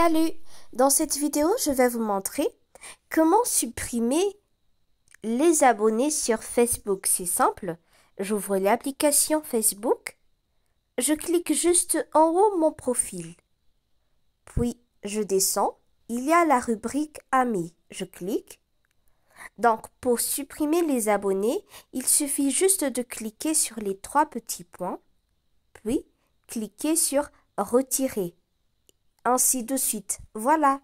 Salut Dans cette vidéo, je vais vous montrer comment supprimer les abonnés sur Facebook. C'est simple, j'ouvre l'application Facebook, je clique juste en haut mon profil. Puis, je descends, il y a la rubrique Amis. Je clique. Donc, pour supprimer les abonnés, il suffit juste de cliquer sur les trois petits points, puis cliquer sur Retirer ainsi de suite. Voilà,